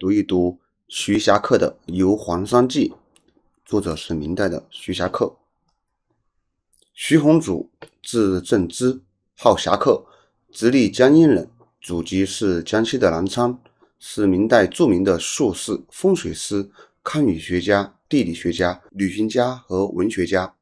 读一读徐霞客的《游黄山记》，作者是明代的徐霞客。徐宏祖，字正之，号霞客，直隶江阴人，祖籍是江西的南昌，是明代著名的术士、风水师、堪舆学家、地理学家、旅行家和文学家。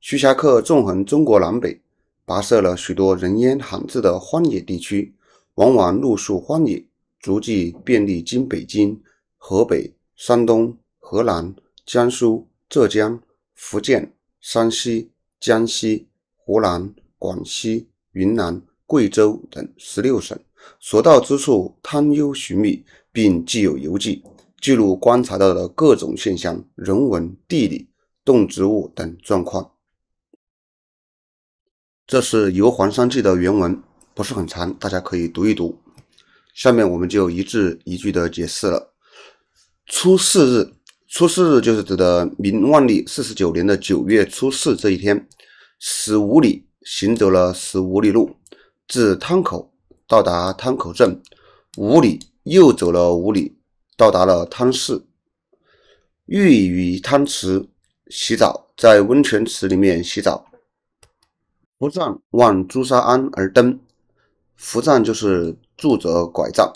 徐霞客纵横中国南北，跋涉了许多人烟罕至的荒野地区，往往露宿荒野。足迹遍历京、北京、河北、山东、河南、江苏、浙江、福建、山西、江西、湖南、广西、云南、贵州等十六省，所到之处，探幽寻觅，并记有游记，记录观察到的各种现象、人文、地理、动植物等状况。这是《游黄山记》的原文，不是很长，大家可以读一读。下面我们就一字一句的解释了。初四日，初四日就是指的明万历四十九年的九月初四这一天，十五里行走了十五里路，至汤口到达汤口镇，五里又走了五里，到达了汤市，欲于汤池洗澡，在温泉池里面洗澡。伏藏望朱砂庵而登，伏藏就是。拄着拐杖，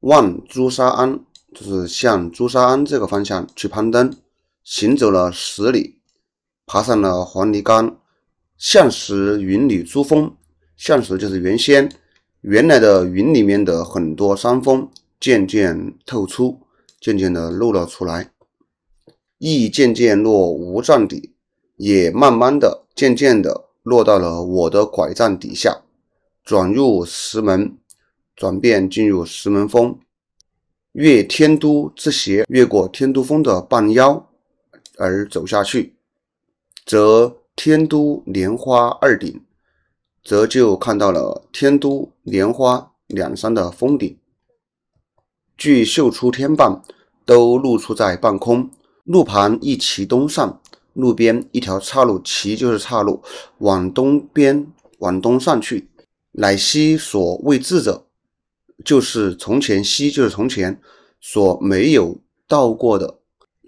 望朱砂庵，就是向朱砂庵这个方向去攀登，行走了十里，爬上了黄泥冈，向时云里珠峰，向时就是原先原来的云里面的很多山峰，渐渐透出，渐渐的露了出来，亦渐渐落无杖底，也慢慢的、渐渐的落到了我的拐杖底下，转入石门。转变进入石门峰，越天都之斜，越过天都峰的半腰而走下去，则天都莲花二顶，则就看到了天都莲花两山的峰顶，距秀出天半，都露出在半空。路旁一旗东上，路边一条岔路，旗就是岔路，往东边往东上去，乃西所未至者。就是从前，西就是从前所没有到过的，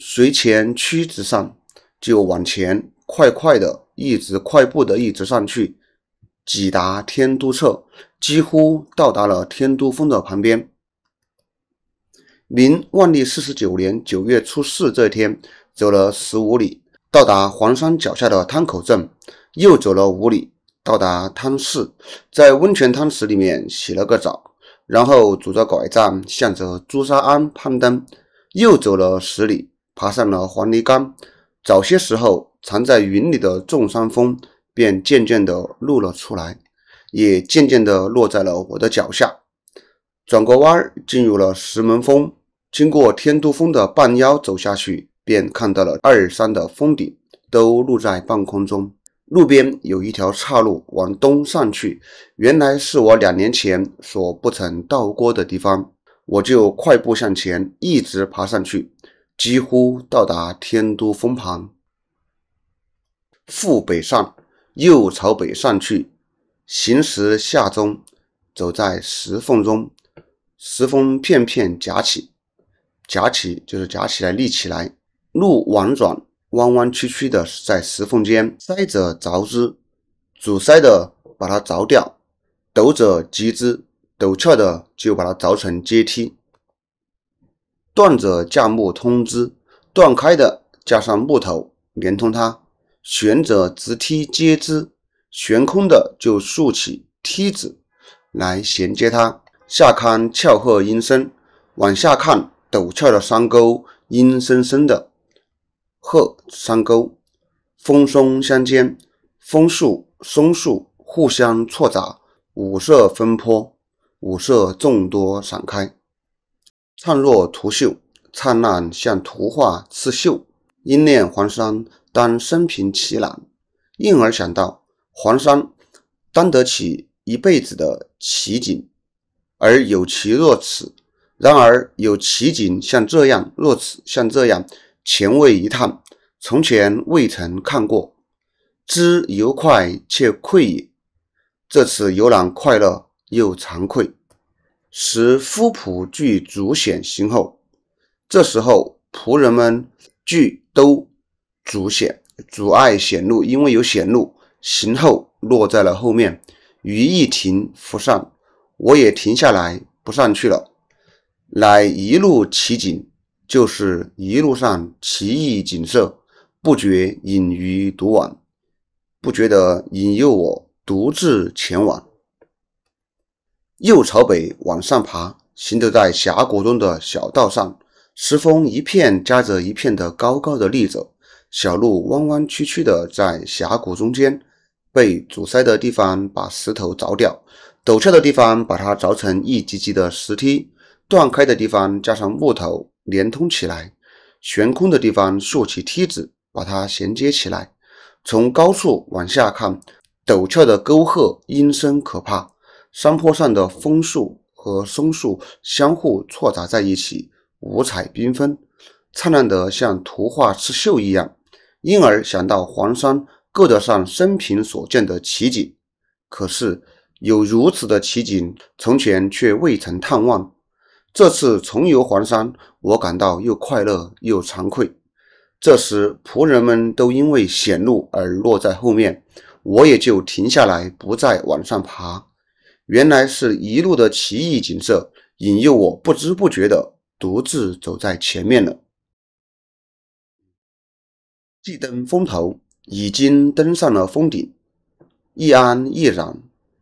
随前驱直上，就往前快快的，一直快步的一直上去，抵达天都侧，几乎到达了天都峰的旁边。明万历四十九年九月初四这天，走了十五里，到达黄山脚下的汤口镇，又走了五里，到达汤市，在温泉汤池里面洗了个澡。然后拄着拐杖，向着朱砂庵攀登，又走了十里，爬上了黄泥冈。早些时候藏在云里的众山峰，便渐渐地露了出来，也渐渐地落在了我的脚下。转过弯儿，进入了石门峰，经过天都峰的半腰走下去，便看到了二山的峰顶，都露在半空中。路边有一条岔路，往东上去，原来是我两年前所不曾到过的地方。我就快步向前，一直爬上去，几乎到达天都峰旁。复北上，又朝北上去，行时下中，走在石缝中，石缝片片夹起，夹起就是夹起来立起来，路婉转。弯弯曲曲的，在石缝间塞者凿之，阻塞的把它凿掉；陡者级之，陡峭的就把它凿成阶梯；断者架木通之，断开的加上木头连通它；悬者直梯接之，悬空的就竖起梯子来衔接它。下看翘壑阴森，往下看陡峭的山沟阴森森的。鹤山沟，风松相间，枫树松树互相错杂，五色分坡，五色众多散开，灿若图绣，灿烂像图画刺绣。因念黄山，当生平其览，因而想到黄山当得起一辈子的奇景，而有奇若此。然而有奇景像这样若此，像这样。前卫一探，从前未曾看过，知游快且愧也。这次游览快乐又惭愧。使夫仆俱阻险行后，这时候仆人们俱都阻险阻碍险路，因为有险路，行后落在了后面。余亦停扶上，我也停下来不上去了。乃一路奇景。就是一路上奇异景色，不觉隐于独往，不觉得引诱我独自前往。又朝北往上爬，行走在峡谷中的小道上，石峰一片夹着一片的高高的立着，小路弯弯曲曲的在峡谷中间，被阻塞的地方把石头凿掉，陡峭的地方把它凿成一级级的石梯，断开的地方加上木头。连通起来，悬空的地方竖起梯子，把它衔接起来。从高处往下看，陡峭的沟壑阴森可怕，山坡上的枫树和松树相互错杂在一起，五彩缤纷，灿烂的像图画刺绣一样。因而想到黄山构得上生平所见的奇景，可是有如此的奇景，从前却未曾探望。这次重游黄山，我感到又快乐又惭愧。这时仆人们都因为险路而落在后面，我也就停下来不再往上爬。原来是一路的奇异景色引诱我不知不觉地独自走在前面了。既登峰头，已经登上了峰顶，一安一然，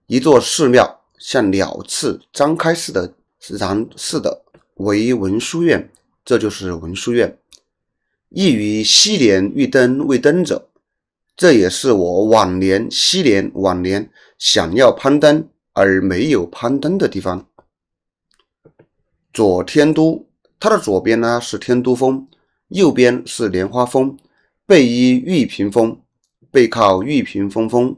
一座寺庙像鸟翅张开似的。然是的，为文殊院，这就是文殊院。亦于西莲欲登未登者，这也是我往年西莲往年想要攀登而没有攀登的地方。左天都，它的左边呢是天都峰，右边是莲花峰，背依玉屏峰，背靠玉屏峰峰，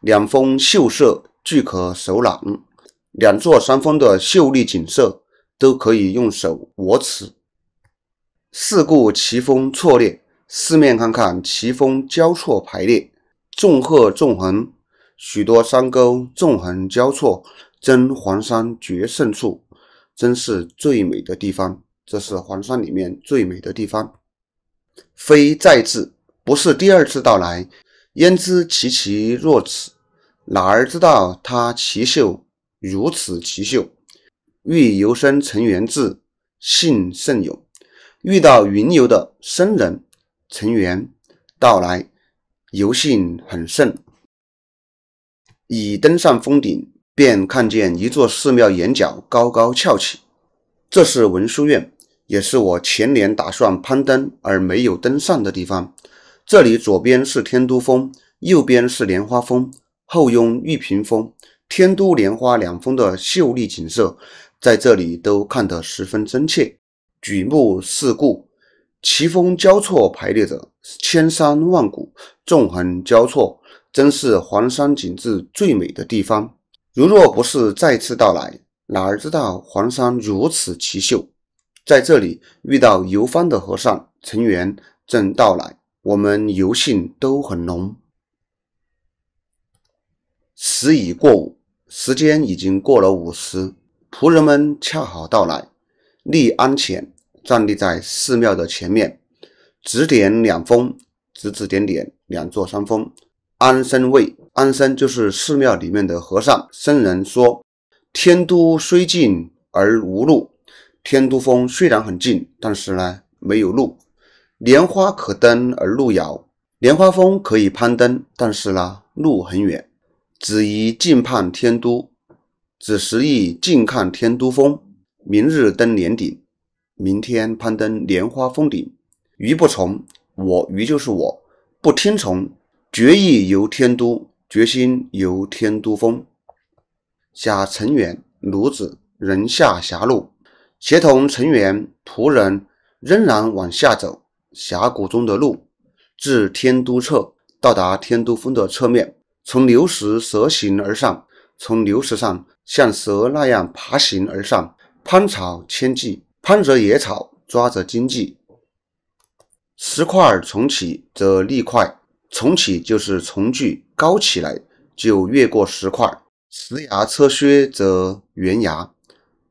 两峰秀色俱可首览。两座山峰的秀丽景色都可以用手握持。四顾奇峰错列，四面看看奇峰交错排列，纵横纵横，许多山沟纵横交错，真黄山绝胜处，真是最美的地方。这是黄山里面最美的地方。非再至，不是第二次到来，焉知其奇若此？哪儿知道它奇秀？如此奇秀，遇游生成元志，幸甚勇。遇到云游的僧人成员到来，游兴很盛。已登上峰顶，便看见一座寺庙檐角高高翘起，这是文殊院，也是我前年打算攀登而没有登上的地方。这里左边是天都峰，右边是莲花峰，后拥玉屏峰。天都、莲花两峰的秀丽景色，在这里都看得十分真切。举目四顾，奇峰交错排列着，千山万谷纵横交错，真是黄山景致最美的地方。如若不是再次到来，哪儿知道黄山如此奇秀？在这里遇到游方的和尚，成员正到来，我们游兴都很浓。时已过午。时间已经过了午时，仆人们恰好到来。立安浅站立在寺庙的前面，指点两峰，指指点点两座山峰。安生谓安生就是寺庙里面的和尚。僧人说：“天都虽近而无路，天都峰虽然很近，但是呢没有路。莲花可登而路遥，莲花峰可以攀登，但是呢路很远。”子怡近看天都，子时宜近看天都峰。明日登莲顶，明天攀登莲花峰顶。鱼不从我，鱼就是我不听从，决意游天都，决心游天都峰。下成员、卢子仍下狭路，协同成员、仆人仍然往下走峡谷中的路，至天都侧，到达天都峰的侧面。从牛石蛇行而上，从牛石上像蛇那样爬行而上，攀草千计，攀着野草，抓着荆棘。石块儿重起则立块，重起就是重聚高起来，就越过石块儿。石崖侧削则圆崖，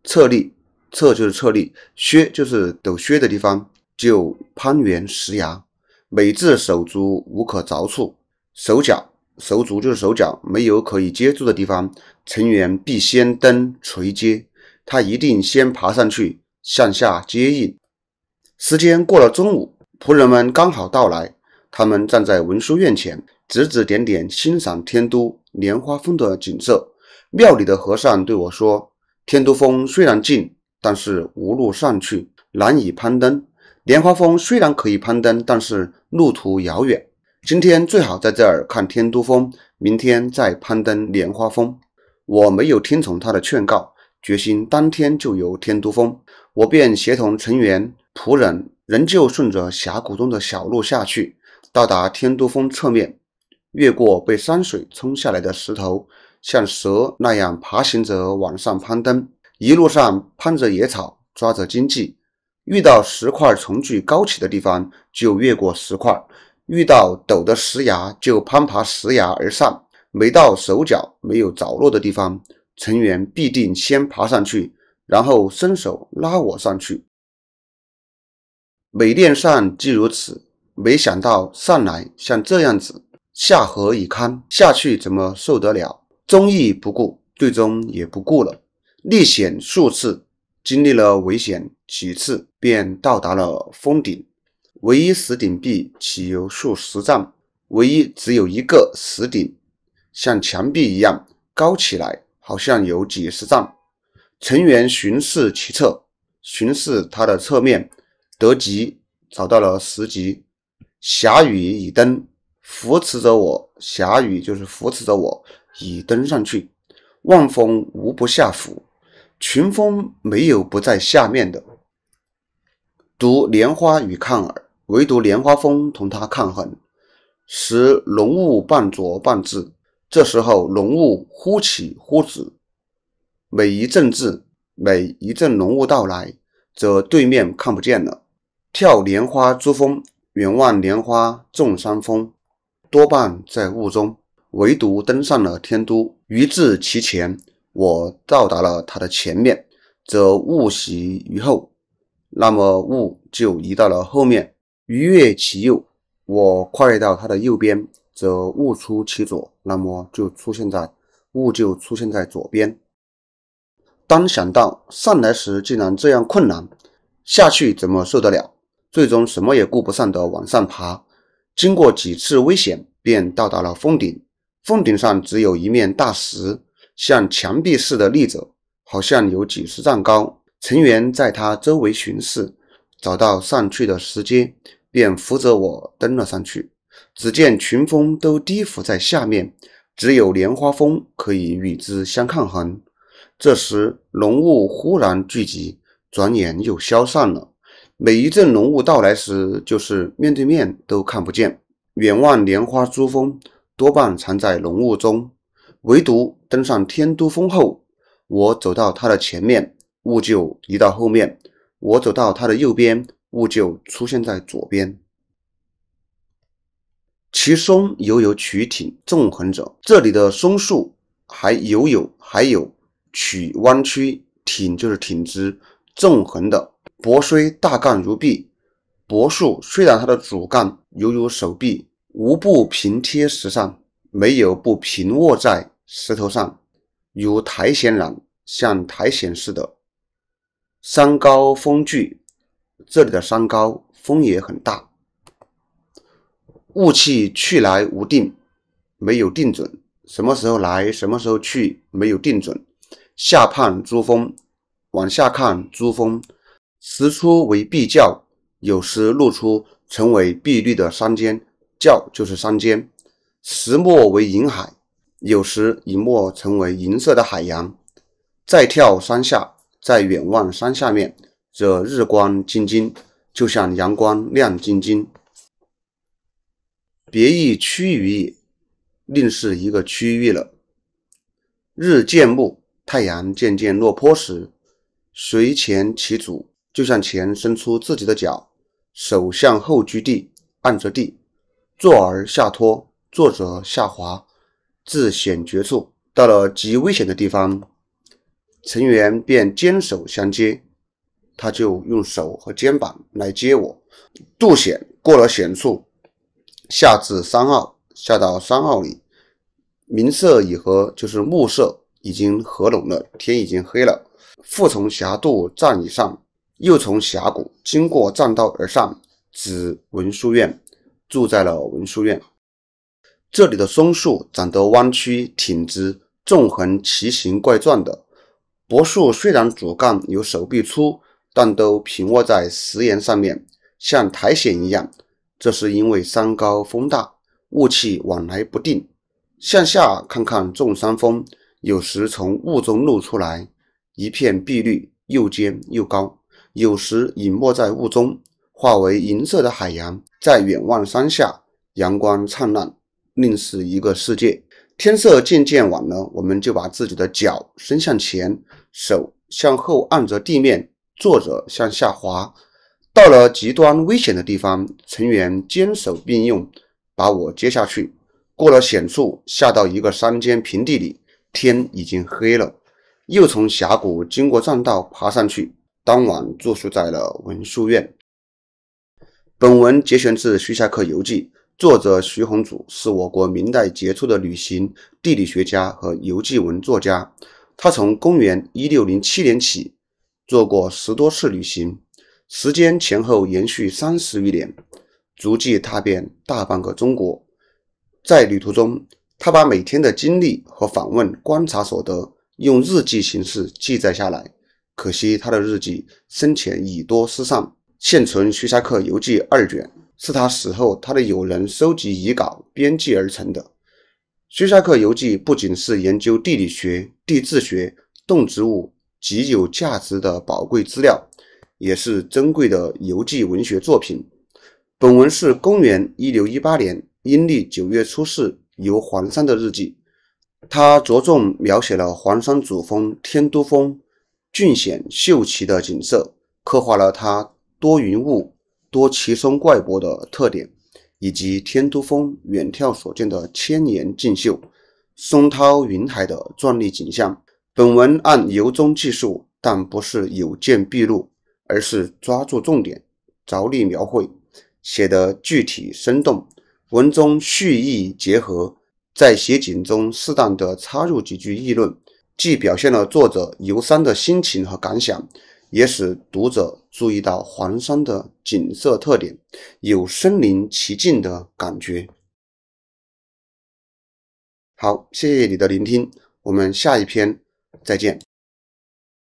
侧立侧就是侧立，削就是陡削的地方，就攀缘石崖。每至手足无可着处，手脚。手足就是手脚，没有可以接住的地方。成员必先登垂阶，他一定先爬上去，向下接应。时间过了中午，仆人们刚好到来，他们站在文殊院前，指指点点，欣赏天都莲花峰的景色。庙里的和尚对我说：“天都峰虽然近，但是无路上去，难以攀登。莲花峰虽然可以攀登，但是路途遥远。”今天最好在这儿看天都峰，明天再攀登莲花峰。我没有听从他的劝告，决心当天就游天都峰。我便协同成员仆人，仍旧顺着峡谷中的小路下去，到达天都峰侧面，越过被山水冲下来的石头，像蛇那样爬行着往上攀登。一路上攀着野草，抓着荆棘，遇到石块从聚高起的地方就越过石块。遇到陡的石崖，就攀爬石崖而上。每到手脚没有着落的地方，成员必定先爬上去，然后伸手拉我上去。每练上即如此，没想到上来像这样子，下河已堪？下去怎么受得了？忠义不顾，最终也不顾了。历险数次，经历了危险几次，便到达了峰顶。唯一石顶壁起有数十丈，唯一只有一个石顶，像墙壁一样高起来，好像有几十丈。成员巡视其侧，巡视它的侧面，得吉，找到了石级。霞雨已登，扶持着我，霞雨就是扶持着我已登上去。望峰无不下俯，群峰没有不在下面的。读莲花与看耳。唯独莲花峰同他抗衡，时浓雾半浊半滞。这时候浓雾忽起忽止，每一阵至，每一阵浓雾到来，则对面看不见了。跳莲花珠峰，远望莲花众山峰，多半在雾中。唯独登上了天都，于至其前，我到达了他的前面，则雾袭于后，那么雾就移到了后面。鱼跃其右，我跨越到它的右边，则物出其左，那么就出现在物就出现在左边。当想到上来时竟然这样困难，下去怎么受得了？最终什么也顾不上的往上爬，经过几次危险，便到达了峰顶。峰顶上只有一面大石，像墙壁似的立着，好像有几十丈高。成员在它周围巡视，找到上去的石阶。便扶着我登了上去，只见群峰都低伏在下面，只有莲花峰可以与之相抗衡。这时浓雾忽然聚集，转眼又消散了。每一阵浓雾到来时，就是面对面都看不见。远望莲花珠峰，多半藏在浓雾中，唯独登上天都峰后，我走到它的前面，雾就移到后面；我走到它的右边。雾就出现在左边，其松犹有曲挺纵横者。这里的松树还犹有还有曲弯曲挺就是挺直纵横的。柏虽大干如臂，柏树虽然它的主干犹如手臂，无不平贴石上，没有不平卧在石头上，如苔藓然，像苔藓似的。山高峰峻。这里的山高，风也很大，雾气去来无定，没有定准，什么时候来，什么时候去，没有定准。下盼珠峰，往下看珠峰，石出为碧教，有时露出成为碧绿的山尖，教就是山尖。石没为银海，有时银没成为银色的海洋。再跳山下，再远望山下面。则日光晶晶，就像阳光亮晶晶。别亦区于也，另是一个区域了。日渐暮，太阳渐渐落坡时，随前其足，就向前伸出自己的脚，手向后居地按着地，坐而下拖，坐着下滑，至险绝处，到了极危险的地方，成员便坚守相接。他就用手和肩膀来接我，渡险过了险处，下至山坳，下到山坳里，明色已合，就是暮色已经合拢了，天已经黑了。复从峡渡栈以上，又从峡谷经过栈道而上，至文殊院，住在了文殊院。这里的松树长得弯曲挺直，纵横奇形怪状的柏树虽然主干有手臂粗。但都平卧在石岩上面，像苔藓一样。这是因为山高风大，雾气往来不定。向下看看，众山峰有时从雾中露出来，一片碧绿，又尖又高；有时隐没在雾中，化为银色的海洋。在远望山下，阳光灿烂，另是一个世界。天色渐渐晚了，我们就把自己的脚伸向前，手向后按着地面。作者向下滑，到了极端危险的地方，成员坚守并用把我接下去。过了险处，下到一个山间平地里，天已经黑了。又从峡谷经过栈道爬上去。当晚住宿在了文殊院。本文节选自《徐霞客游记》，作者徐宏祖是我国明代杰出的旅行地理学家和游记文作家。他从公元一六零七年起。做过十多次旅行，时间前后延续三十余年，足迹踏遍大半个中国。在旅途中，他把每天的经历和访问、观察所得，用日记形式记载下来。可惜他的日记生前已多失散，现存《徐霞客游记》二卷，是他死后他的友人收集遗稿、编辑而成的。《徐霞客游记》不仅是研究地理学、地质学、动植物。极有价值的宝贵资料，也是珍贵的游记文学作品。本文是公元1618年阴历九月初四游黄山的日记。他着重描写了黄山主峰天都峰俊险秀奇的景色，刻画了它多云雾、多奇松怪柏的特点，以及天都峰远眺所见的千年竞秀、松涛云海的壮丽景象。本文按由中记述，但不是有见必录，而是抓住重点，着力描绘，写得具体生动。文中叙意结合，在写景中适当的插入几句议论，既表现了作者游山的心情和感想，也使读者注意到黄山的景色特点，有身临其境的感觉。好，谢谢你的聆听，我们下一篇。再见。